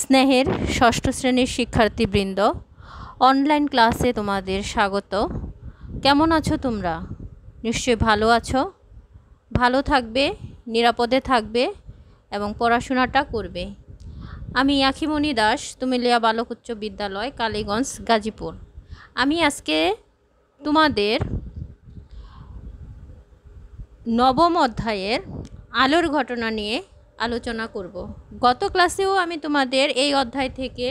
স্নেহের ষষ্ঠ শ্রেণীর শিক্ষার্থীবৃন্দ অনলাইন ক্লাসে তোমাদের স্বাগত কেমন আছো তোমরা নিশ্চয়ই ভালো আছো ভালো থাকবে নিরাপদে থাকবে এবং পড়াশোনাটা করবে আমি আখিমণি দাস তুমিলিয়া বালক উচ্চ বিদ্যালয় কালীগঞ্জ গাজীপুর আমি আজকে তোমাদের নবম অধ্যায়ের আলোর ঘটনা নিয়ে আলোচনা করব গত ক্লাসেও আমি তোমাদের এই অধ্যায় থেকে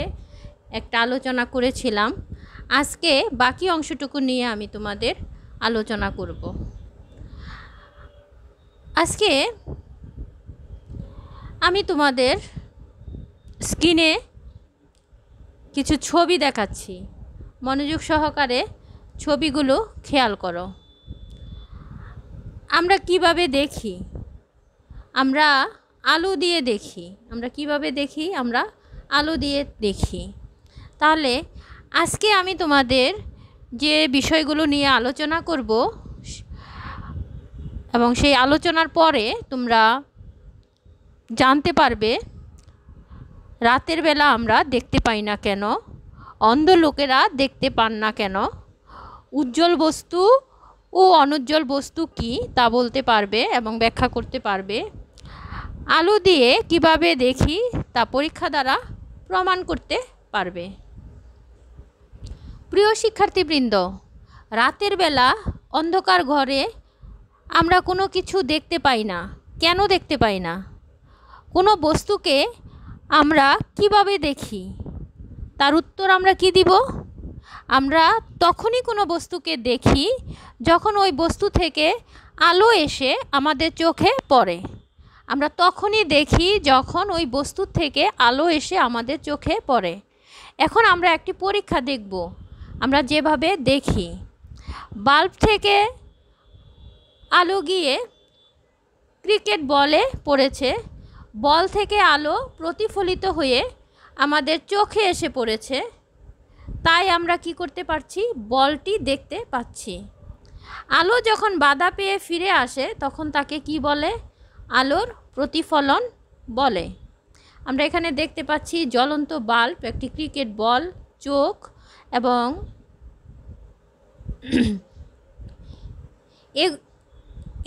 একটা আলোচনা করেছিলাম আজকে বাকি অংশটুকু নিয়ে আমি তোমাদের আলোচনা করব আজকে আমি তোমাদের স্ক্রিনে কিছু ছবি দেখাচ্ছি মনোযোগ সহকারে ছবিগুলো খেয়াল করো আমরা কিভাবে দেখি আমরা আলো দিয়ে দেখি আমরা কিভাবে দেখি আমরা আলো দিয়ে দেখি তাহলে আজকে আমি তোমাদের যে বিষয়গুলো নিয়ে আলোচনা করব এবং সেই আলোচনার পরে তোমরা জানতে পারবে রাতের বেলা আমরা দেখতে পাই না কেন অন্ধ লোকেরা দেখতে পান না কেন উজ্জ্বল বস্তু ও অনুজ্জ্বল বস্তু কি তা বলতে পারবে এবং ব্যাখ্যা করতে পারবে আলু দিয়ে কিভাবে দেখি তা পরীক্ষা দ্বারা প্রমাণ করতে পারবে প্রিয় শিক্ষার্থীবৃন্দ রাতের বেলা অন্ধকার ঘরে আমরা কোনো কিছু দেখতে পাই না কেন দেখতে পাই না কোনো বস্তুকে আমরা কিভাবে দেখি তার উত্তর আমরা কি দিব আমরা তখনই কোনো বস্তুকে দেখি যখন ওই বস্তু থেকে আলো এসে আমাদের চোখে পড়ে আমরা তখনই দেখি যখন ওই বস্তুর থেকে আলো এসে আমাদের চোখে পড়ে এখন আমরা একটি পরীক্ষা দেখব আমরা যেভাবে দেখি বাল্ব থেকে আলো গিয়ে ক্রিকেট বলে পড়েছে বল থেকে আলো প্রতিফলিত হয়ে আমাদের চোখে এসে পড়েছে তাই আমরা কি করতে পারছি বলটি দেখতে পাচ্ছি আলো যখন বাধা পেয়ে ফিরে আসে তখন তাকে কি বলে আলোর প্রতিফলন বলে আমরা এখানে দেখতে পাচ্ছি জ্বলন্ত বাল্ব একটি ক্রিকেট বল চোখ এবং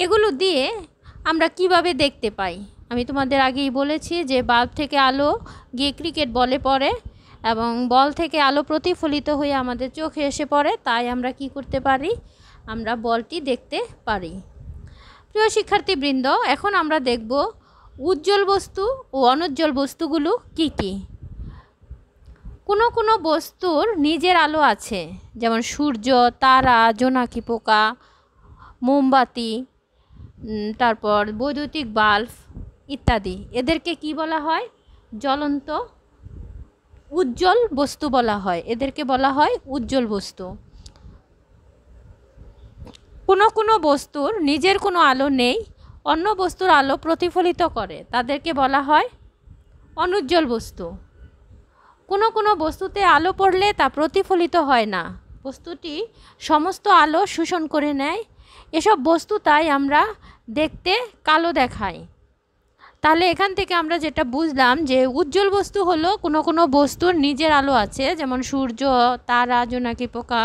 এগুলো দিয়ে আমরা কিভাবে দেখতে পাই আমি তোমাদের আগেই বলেছি যে বাল্ব থেকে আলো গিয়ে ক্রিকেট বলে পড়ে এবং বল থেকে আলো প্রতিফলিত হয়ে আমাদের চোখে এসে পড়ে তাই আমরা কি করতে পারি আমরা বলটি দেখতে পারি প্রিয় শিক্ষার্থীবৃন্দ এখন আমরা দেখব উজ্জ্বল বস্তু ও অনুজ্জ্বল বস্তুগুলো কি কি। কোনো কোনো বস্তুর নিজের আলো আছে যেমন সূর্য তারা জোনাকি পোকা মোমবাতি তারপর বৈদ্যুতিক বাল্ব ইত্যাদি এদেরকে কি বলা হয় জ্বলন্ত উজ্জ্বল বস্তু বলা হয় এদেরকে বলা হয় উজ্জ্বল বস্তু কোনো কোনো বস্তুর নিজের কোনো আলো নেই অন্য বস্তুর আলো প্রতিফলিত করে তাদেরকে বলা হয় অনুজ্জ্বল বস্তু কোনো কোনো বস্তুতে আলো পড়লে তা প্রতিফলিত হয় না বস্তুটি সমস্ত আলো শোষণ করে নেয় এসব বস্তু তাই আমরা দেখতে কালো দেখায় তাহলে এখান থেকে আমরা যেটা বুঝলাম যে উজ্জ্বল বস্তু হলো কোনো কোনো বস্তুর নিজের আলো আছে যেমন সূর্য তারা জোনাকি পোকা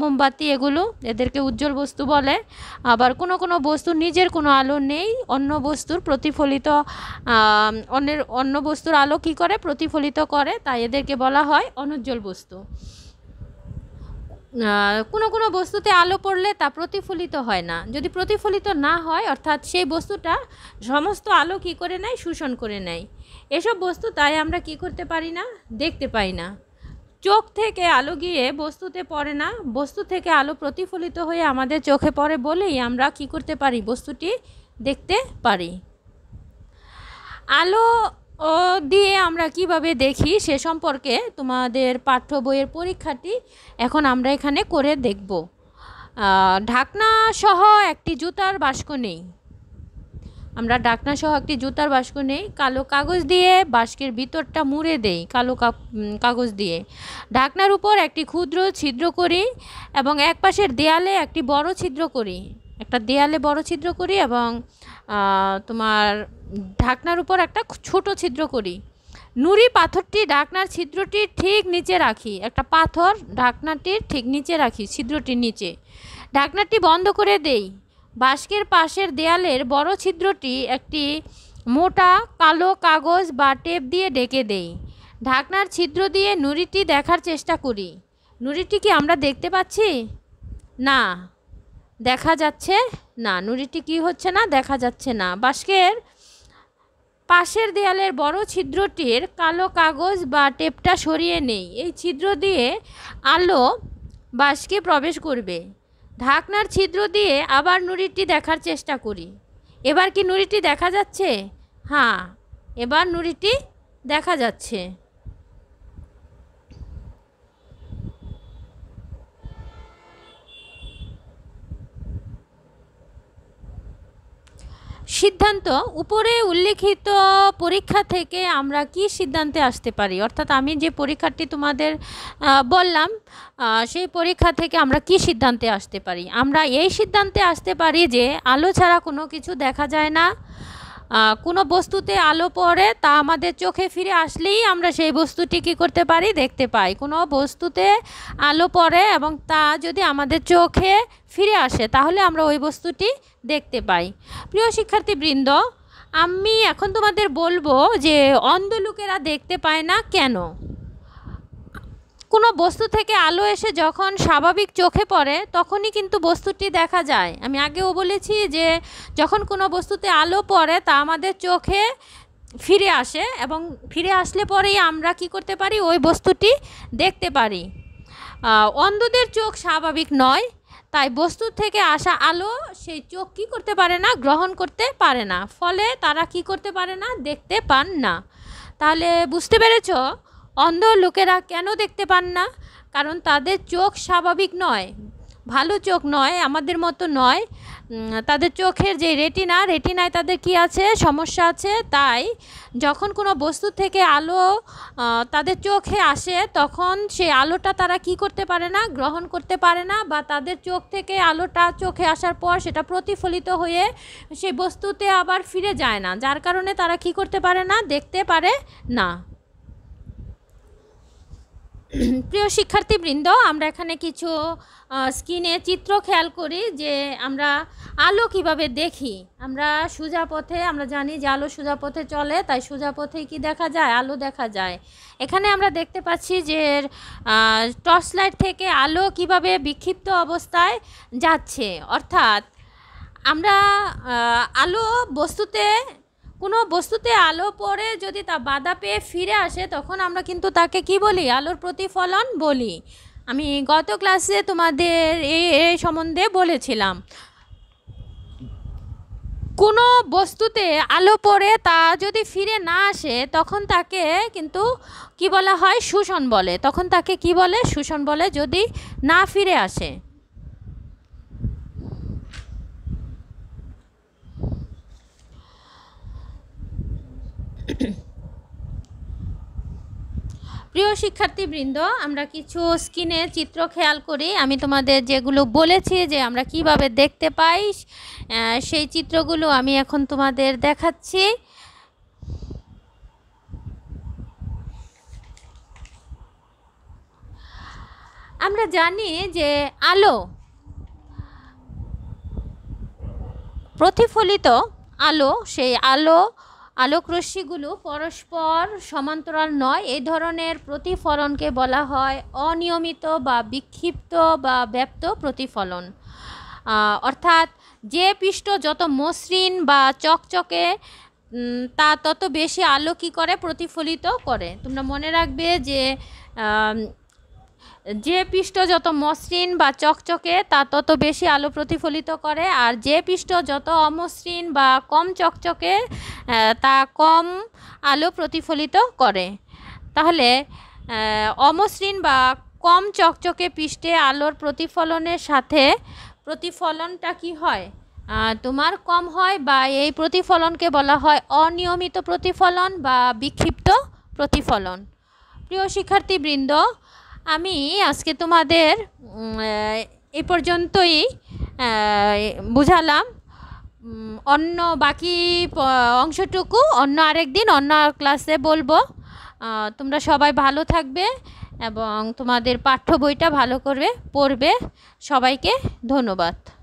মোমবাতি এগুলো এদেরকে উজ্জ্বল বস্তু বলে আবার কোনো কোনো বস্তুর নিজের কোনো আলো নেই অন্য বস্তুর প্রতিফলিত অন্যের অন্য বস্তুর আলো কি করে প্রতিফলিত করে তাই এদেরকে বলা হয় অনুজ্জ্বল বস্তু কোনো কোনো বস্তুতে আলো পড়লে তা প্রতিফলিত হয় না যদি প্রতিফলিত না হয় অর্থাৎ সেই বস্তুটা সমস্ত আলো কি করে নেয় শোষণ করে নেয় এসব বস্তু তাই আমরা কি করতে পারি না দেখতে পাই না চোখ থেকে আলো গিয়ে বস্তুতে পড়ে না বস্তু থেকে আলো প্রতিফলিত হয়ে আমাদের চোখে পড়ে বলেই আমরা কি করতে পারি বস্তুটি দেখতে পারি আলো ও দিয়ে আমরা কিভাবে দেখি সে সম্পর্কে তোমাদের পাঠ্য বইয়ের পরীক্ষাটি এখন আমরা এখানে করে দেখব ঢাকনা সহ একটি জুতার বাস্ক নেই আমরা ডাকনা সহ একটি জুতার বাস্ক নেই কালো কাগজ দিয়ে বাস্কের ভিতরটা মুড়ে দেই কালো কাগজ দিয়ে ঢাকনার উপর একটি ক্ষুদ্র ছিদ্র করি এবং এক পাশের দেয়ালে একটি বড় ছিদ্র করি একটা দেয়ালে বড় ছিদ্র করি এবং তোমার ঢাকনার উপর একটা ছোট ছিদ্র করি নুড়ি পাথরটি ঢাকনার ছিদ্রটির ঠিক নিচে রাখি একটা পাথর ঢাকনাটির ঠিক নিচে রাখি ছিদ্রটির নিচে ঢাকনাটি বন্ধ করে দেই বাস্কের পাশের দেয়ালের বড় ছিদ্রটি একটি মোটা কালো কাগজ বা টেপ দিয়ে ডেকে দেই ঢাকনার ছিদ্র দিয়ে নুড়িটি দেখার চেষ্টা করি নুড়িটি কি আমরা দেখতে পাচ্ছি না দেখা যাচ্ছে না নুড়িটি কি হচ্ছে না দেখা যাচ্ছে না বাস্কের পাশের দেয়ালের বড় ছিদ্রটির কালো কাগজ বা টেপটা সরিয়ে নেই এই ছিদ্র দিয়ে আলো বাসকে প্রবেশ করবে ঢাকনার ছিদ্র দিয়ে আবার নুড়িটি দেখার চেষ্টা করি এবার কি নুড়িটি দেখা যাচ্ছে হ্যাঁ এবার নুড়িটি দেখা যাচ্ছে সিদ্ধান্ত উপরে উল্লেখিত পরীক্ষা থেকে আমরা কি সিদ্ধান্তে আসতে পারি অর্থাৎ আমি যে পরীক্ষাটি তোমাদের বললাম সেই পরীক্ষা থেকে আমরা কি সিদ্ধান্তে আসতে পারি আমরা এই সিদ্ধান্তে আসতে পারি যে আলো ছাড়া কোনো কিছু দেখা যায় না কোনো বস্তুতে আলো পড়ে তা আমাদের চোখে ফিরে আসলেই আমরা সেই বস্তুটি কী করতে পারি দেখতে পাই কোনো বস্তুতে আলো পড়ে এবং তা যদি আমাদের চোখে ফিরে আসে তাহলে আমরা ওই বস্তুটি দেখতে পাই প্রিয় শিক্ষার্থীবৃন্দ আমি এখন তোমাদের বলবো যে অন্ধ লোকেরা দেখতে পায় না কেন কোনো বস্তু থেকে আলো এসে যখন স্বাভাবিক চোখে পড়ে তখনই কিন্তু বস্তুটি দেখা যায় আমি আগেও বলেছি যে যখন কোনো বস্তুতে আলো পড়ে তা আমাদের চোখে ফিরে আসে এবং ফিরে আসলে পরেই আমরা কি করতে পারি ওই বস্তুটি দেখতে পারি অন্ধদের চোখ স্বাভাবিক নয় তাই বস্তু থেকে আসা আলো সেই চোখ কি করতে পারে না গ্রহণ করতে পারে না ফলে তারা কি করতে পারে না দেখতে পান না তাহলে বুঝতে পেরেছ অন্ধ লোকেরা কেন দেখতে পান না কারণ তাদের চোখ স্বাভাবিক নয় ভালো চোখ নয় আমাদের মতো নয় তাদের চোখের যে রেটিনা রেটিনায় তাদের কি আছে সমস্যা আছে তাই যখন কোনো বস্তু থেকে আলো তাদের চোখে আসে তখন সে আলোটা তারা কি করতে পারে না গ্রহণ করতে পারে না বা তাদের চোখ থেকে আলোটা চোখে আসার পর সেটা প্রতিফলিত হয়ে সেই বস্তুতে আবার ফিরে যায় না যার কারণে তারা কি করতে পারে না দেখতে পারে না প্রিয় শিক্ষার্থীবৃন্দ আমরা এখানে কিছু স্কিনে চিত্র খেয়াল করি যে আমরা আলো কিভাবে দেখি আমরা সোজা পথে আমরা জানি যে আলো সোজা পথে চলে তাই সোজা পথে কি দেখা যায় আলো দেখা যায় এখানে আমরা দেখতে পাচ্ছি যে টর্চ লাইট থেকে আলো কিভাবে বিক্ষিপ্ত অবস্থায় যাচ্ছে অর্থাৎ আমরা আলো বস্তুতে কোনো বস্তুতে আলো পড়ে যদি তা বাধা পেয়ে ফিরে আসে তখন আমরা কিন্তু তাকে কি বলি আলোর প্রতিফলন বলি আমি গত ক্লাসে তোমাদের এই সম্বন্ধে বলেছিলাম কোনো বস্তুতে আলো পড়ে তা যদি ফিরে না আসে তখন তাকে কিন্তু কি বলা হয় শোষণ বলে তখন তাকে কি বলে শোষণ বলে যদি না ফিরে আসে প্রিয় শিক্ষার্থীবৃন্দ আমরা কিছু স্ক্রিনে চিত্র খেয়াল করি আমি তোমাদের যেগুলো বলেছি যে আমরা কিভাবে দেখতে পাই সেই চিত্রগুলো আমি এখন তোমাদের দেখাচ্ছি আমরা জানি যে আলো প্রতিফলিত আলো সেই আলো আলোকরশ্মিগুলো পরস্পর সমান্তরাল নয় এ ধরনের প্রতিফলনকে বলা হয় অনিয়মিত বা বিক্ষিপ্ত বা ব্যপ্ত প্রতিফলন অর্থাৎ যে পৃষ্ঠ যত মসৃণ বা চকচকে তা তত বেশি আলো কী করে প্রতিফলিত করে তোমরা মনে রাখবে যে যে পৃষ্ঠ যত মসৃণ বা চকচকে তা তত বেশি আলো প্রতিফলিত করে আর যে পৃষ্ঠ যত অমসৃণ বা কম চকচকে তা কম আলো প্রতিফলিত করে তাহলে অমসৃণ বা কম চকচকে পৃষ্ঠে আলোর প্রতিফলনের সাথে প্রতিফলনটা কি হয় তোমার কম হয় বা এই প্রতিফলনকে বলা হয় অনিয়মিত প্রতিফলন বা বিক্ষিপ্ত প্রতিফলন প্রিয় শিক্ষার্থীবৃন্দ আমি আজকে তোমাদের এ পর্যন্তই বুঝালাম অন্য বাকি অংশটুকু অন্য আরেক দিন অন্য ক্লাসে বলবো তোমরা সবাই ভালো থাকবে এবং তোমাদের পাঠ্য বইটা ভালো করবে পড়বে সবাইকে ধন্যবাদ